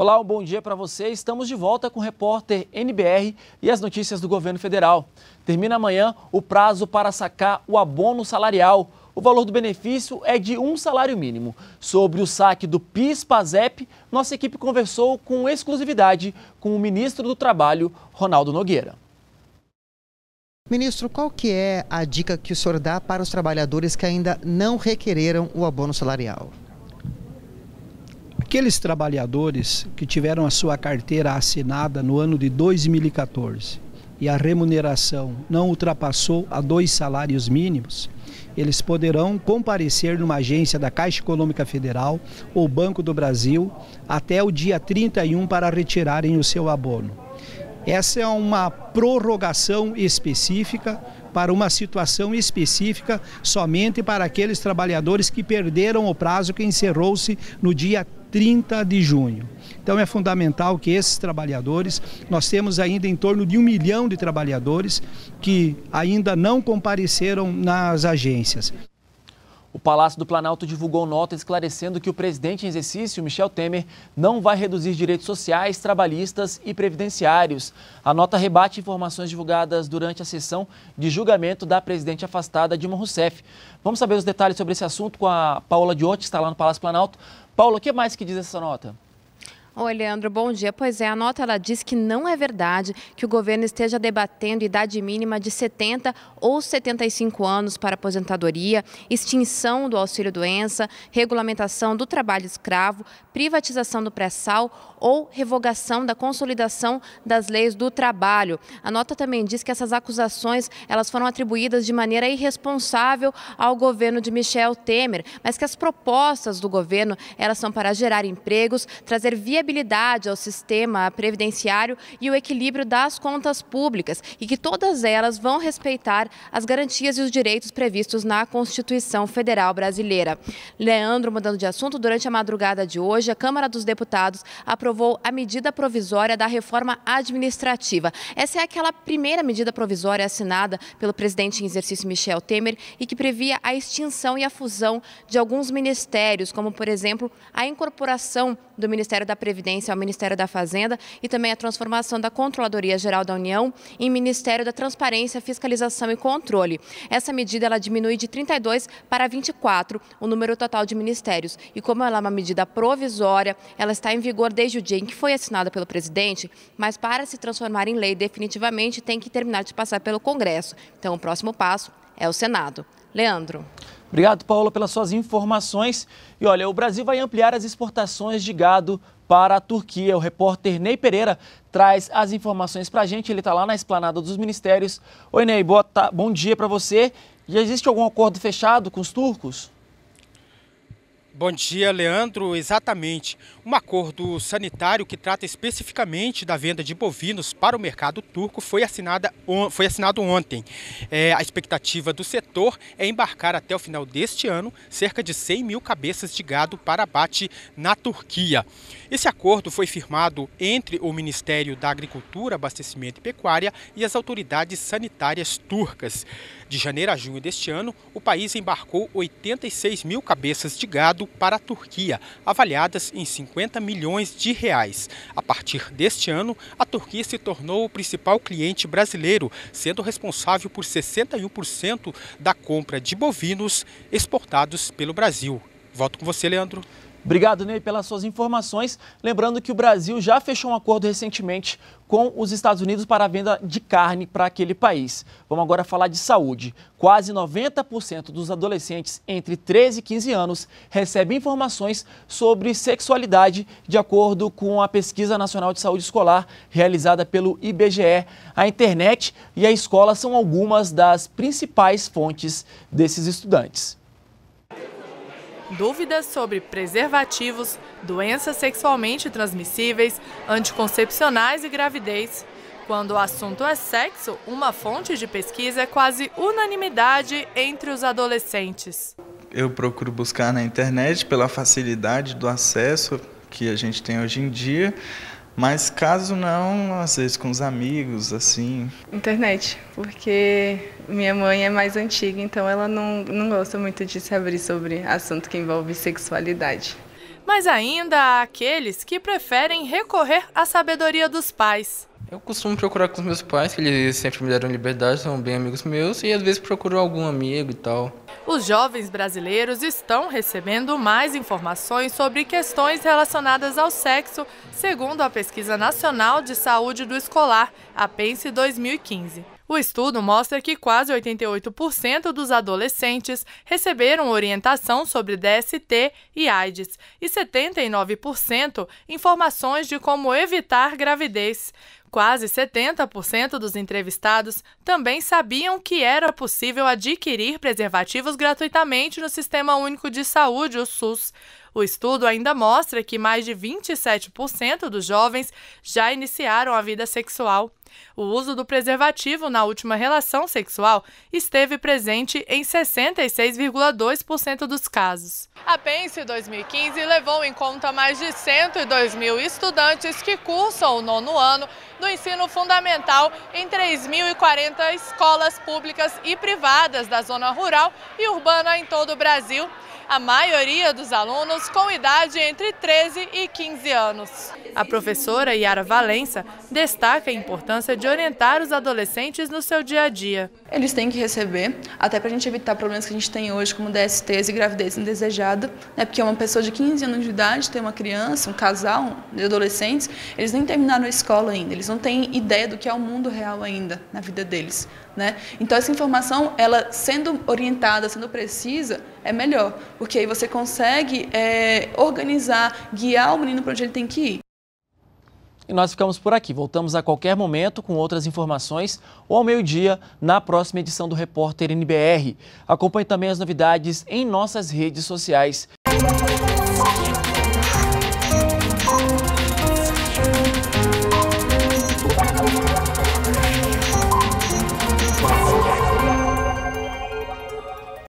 Olá, um bom dia para você. Estamos de volta com o repórter NBR e as notícias do governo federal. Termina amanhã o prazo para sacar o abono salarial. O valor do benefício é de um salário mínimo. Sobre o saque do PIS-PASEP, nossa equipe conversou com exclusividade com o ministro do Trabalho, Ronaldo Nogueira. Ministro, qual que é a dica que o senhor dá para os trabalhadores que ainda não requereram o abono salarial? aqueles trabalhadores que tiveram a sua carteira assinada no ano de 2014 e a remuneração não ultrapassou a dois salários mínimos, eles poderão comparecer numa agência da Caixa Econômica Federal ou Banco do Brasil até o dia 31 para retirarem o seu abono. Essa é uma prorrogação específica para uma situação específica somente para aqueles trabalhadores que perderam o prazo que encerrou-se no dia 30 de junho. Então é fundamental que esses trabalhadores, nós temos ainda em torno de um milhão de trabalhadores que ainda não compareceram nas agências. O Palácio do Planalto divulgou nota esclarecendo que o presidente em exercício, Michel Temer, não vai reduzir direitos sociais, trabalhistas e previdenciários. A nota rebate informações divulgadas durante a sessão de julgamento da presidente afastada Dilma Rousseff. Vamos saber os detalhes sobre esse assunto com a Paula Diotti, que está lá no Palácio Planalto. Paula, o que mais que diz essa nota? Oi, Leandro, bom dia. Pois é, a nota ela diz que não é verdade que o governo esteja debatendo idade mínima de 70 ou 75 anos para aposentadoria, extinção do auxílio-doença, regulamentação do trabalho escravo, privatização do pré-sal ou revogação da consolidação das leis do trabalho. A nota também diz que essas acusações elas foram atribuídas de maneira irresponsável ao governo de Michel Temer, mas que as propostas do governo elas são para gerar empregos, trazer viabilidade credibilidade ao sistema previdenciário e o equilíbrio das contas públicas e que todas elas vão respeitar as garantias e os direitos previstos na Constituição Federal Brasileira. Leandro, mudando de assunto, durante a madrugada de hoje, a Câmara dos Deputados aprovou a medida provisória da reforma administrativa. Essa é aquela primeira medida provisória assinada pelo presidente em exercício Michel Temer e que previa a extinção e a fusão de alguns ministérios, como, por exemplo, a incorporação do Ministério da Previdência Previdência ao Ministério da Fazenda e também a transformação da Controladoria Geral da União em Ministério da Transparência, Fiscalização e Controle. Essa medida ela diminui de 32 para 24 o número total de ministérios. E como ela é uma medida provisória, ela está em vigor desde o dia em que foi assinada pelo presidente, mas para se transformar em lei definitivamente tem que terminar de passar pelo Congresso. Então o próximo passo é o Senado. Leandro. Obrigado, Paula, pelas suas informações. E olha, o Brasil vai ampliar as exportações de gado para a Turquia. O repórter Ney Pereira traz as informações para a gente. Ele está lá na esplanada dos ministérios. Oi, Ney, boa ta... bom dia para você. Já existe algum acordo fechado com os turcos? Bom dia, Leandro. Exatamente. Um acordo sanitário que trata especificamente da venda de bovinos para o mercado turco foi, assinada foi assinado ontem. É, a expectativa do setor é embarcar até o final deste ano cerca de 100 mil cabeças de gado para abate na Turquia. Esse acordo foi firmado entre o Ministério da Agricultura, Abastecimento e Pecuária e as autoridades sanitárias turcas. De janeiro a junho deste ano, o país embarcou 86 mil cabeças de gado para a Turquia, avaliadas em 50 50 milhões de reais. A partir deste ano, a Turquia se tornou o principal cliente brasileiro, sendo responsável por 61% da compra de bovinos exportados pelo Brasil. Volto com você, Leandro. Obrigado, Ney, pelas suas informações. Lembrando que o Brasil já fechou um acordo recentemente com os Estados Unidos para a venda de carne para aquele país. Vamos agora falar de saúde. Quase 90% dos adolescentes entre 13 e 15 anos recebem informações sobre sexualidade, de acordo com a Pesquisa Nacional de Saúde Escolar realizada pelo IBGE. A internet e a escola são algumas das principais fontes desses estudantes dúvidas sobre preservativos, doenças sexualmente transmissíveis, anticoncepcionais e gravidez. Quando o assunto é sexo, uma fonte de pesquisa é quase unanimidade entre os adolescentes. Eu procuro buscar na internet pela facilidade do acesso que a gente tem hoje em dia mas caso não, às vezes com os amigos, assim. Internet, porque minha mãe é mais antiga, então ela não, não gosta muito de se abrir sobre assunto que envolve sexualidade. Mas ainda há aqueles que preferem recorrer à sabedoria dos pais. Eu costumo procurar com os meus pais, que eles sempre me deram liberdade, são bem amigos meus, e às vezes procuro algum amigo e tal os jovens brasileiros estão recebendo mais informações sobre questões relacionadas ao sexo, segundo a Pesquisa Nacional de Saúde do Escolar, a PENSE 2015. O estudo mostra que quase 88% dos adolescentes receberam orientação sobre DST e AIDS e 79% informações de como evitar gravidez. Quase 70% dos entrevistados também sabiam que era possível adquirir preservativos gratuitamente no Sistema Único de Saúde, o SUS. O estudo ainda mostra que mais de 27% dos jovens já iniciaram a vida sexual. O uso do preservativo na última relação sexual esteve presente em 66,2% dos casos. A Pense 2015 levou em conta mais de 102 mil estudantes que cursam o nono ano do ensino fundamental em 3.040 escolas públicas e privadas da zona rural e urbana em todo o Brasil. A maioria dos alunos com idade entre 13 e 15 anos. A professora Yara Valença destaca a importância de orientar os adolescentes no seu dia a dia. Eles têm que receber, até para a gente evitar problemas que a gente tem hoje, como DSTs e gravidez indesejada, né, porque uma pessoa de 15 anos de idade tem uma criança, um casal de adolescentes, eles nem terminaram a escola ainda, eles não têm ideia do que é o mundo real ainda na vida deles, né? Então essa informação, ela sendo orientada, sendo precisa, é melhor, porque aí você consegue é, organizar, guiar o menino para onde ele tem que ir. E nós ficamos por aqui. Voltamos a qualquer momento com outras informações ou ao meio-dia na próxima edição do Repórter NBR. Acompanhe também as novidades em nossas redes sociais. Música